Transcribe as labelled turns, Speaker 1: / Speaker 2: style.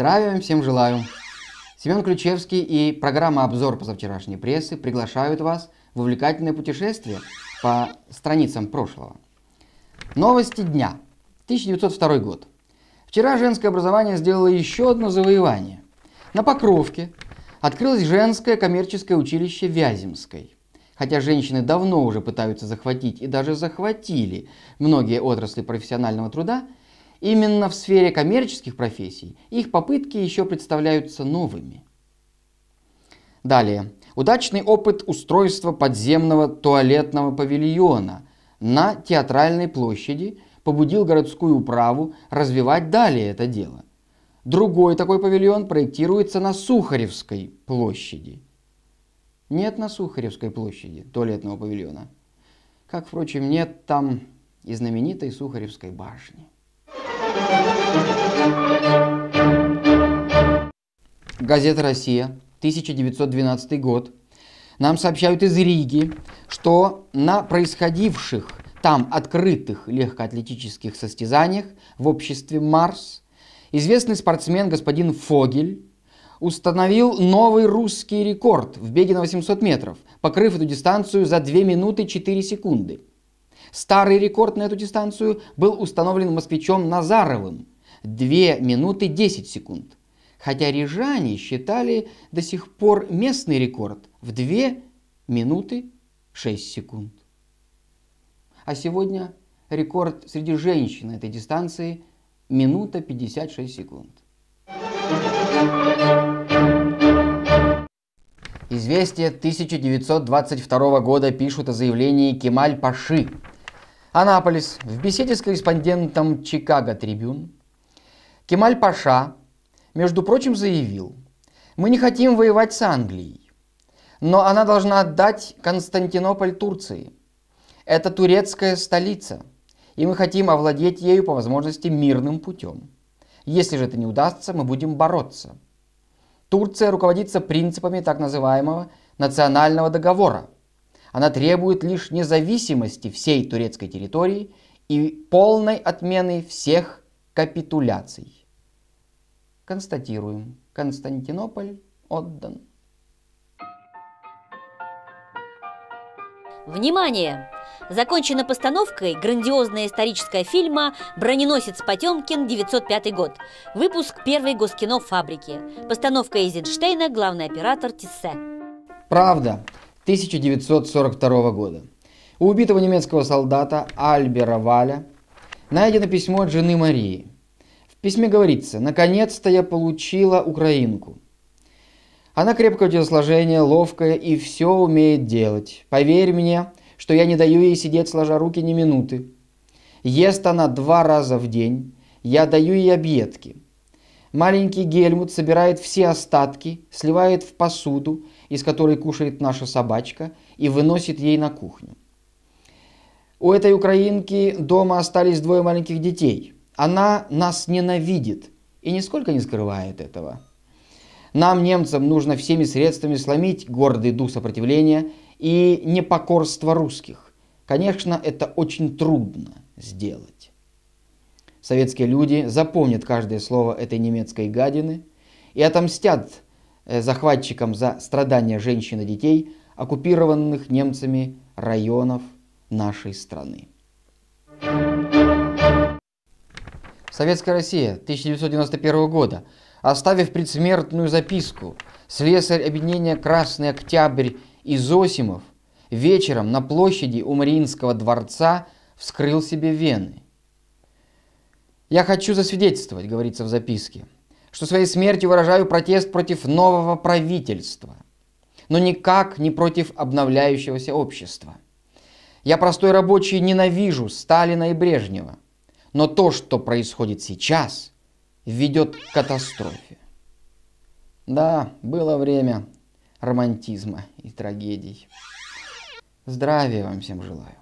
Speaker 1: Здравия всем желаю! Семен Ключевский и программа «Обзор позавчерашней прессы» приглашают вас в увлекательное путешествие по страницам прошлого. Новости дня. 1902 год. Вчера женское образование сделало еще одно завоевание. На Покровке открылось женское коммерческое училище Вяземской. Хотя женщины давно уже пытаются захватить и даже захватили многие отрасли профессионального труда – Именно в сфере коммерческих профессий их попытки еще представляются новыми. Далее. Удачный опыт устройства подземного туалетного павильона на театральной площади побудил городскую управу развивать далее это дело. Другой такой павильон проектируется на Сухаревской площади. Нет на Сухаревской площади туалетного павильона. Как, впрочем, нет там и знаменитой Сухаревской башни. Газета «Россия», 1912 год. Нам сообщают из Риги, что на происходивших там открытых легкоатлетических состязаниях в обществе «Марс» известный спортсмен господин Фогель установил новый русский рекорд в беге на 800 метров, покрыв эту дистанцию за 2 минуты 4 секунды. Старый рекорд на эту дистанцию был установлен москвичом Назаровым 2 минуты 10 секунд, хотя рижане считали до сих пор местный рекорд в 2 минуты 6 секунд. А сегодня рекорд среди женщин этой дистанции – минута 56 секунд. Известия 1922 года пишут о заявлении Кемаль Паши. Анаполис в беседе с корреспондентом Чикаго Трибюн Кемаль Паша, между прочим, заявил, «Мы не хотим воевать с Англией, но она должна отдать Константинополь Турции. Это турецкая столица, и мы хотим овладеть ею по возможности мирным путем. Если же это не удастся, мы будем бороться». Турция руководится принципами так называемого национального договора. Она требует лишь независимости всей турецкой территории и полной отмены всех капитуляций. Констатируем. Константинополь отдан. Внимание! Закончена постановкой грандиозная историческая фильма «Броненосец Потемкин, 905 год». Выпуск первой госкино «Фабрики». Постановка Эйзенштейна, главный оператор Тиссе. Правда, 1942 года. У убитого немецкого солдата Альбера Валя найдено письмо от жены Марии – письме говорится «Наконец-то я получила украинку». Она крепкого телосложения, ловкая и все умеет делать. Поверь мне, что я не даю ей сидеть сложа руки ни минуты. Ест она два раза в день, я даю ей объедки. Маленький Гельмут собирает все остатки, сливает в посуду, из которой кушает наша собачка, и выносит ей на кухню. У этой украинки дома остались двое маленьких детей она нас ненавидит и нисколько не скрывает этого. Нам, немцам, нужно всеми средствами сломить гордый дух сопротивления и непокорство русских. Конечно, это очень трудно сделать. Советские люди запомнят каждое слово этой немецкой гадины и отомстят э, захватчикам за страдания женщин и детей, оккупированных немцами районов нашей страны. Советская Россия, 1991 года, оставив предсмертную записку, слесарь объединения «Красный Октябрь» Изосимов вечером на площади у Мариинского дворца вскрыл себе вены. «Я хочу засвидетельствовать», — говорится в записке, «что своей смертью выражаю протест против нового правительства, но никак не против обновляющегося общества. Я, простой рабочий, ненавижу Сталина и Брежнева» Но то, что происходит сейчас, ведет к катастрофе. Да, было время романтизма и трагедий. Здравия вам всем желаю.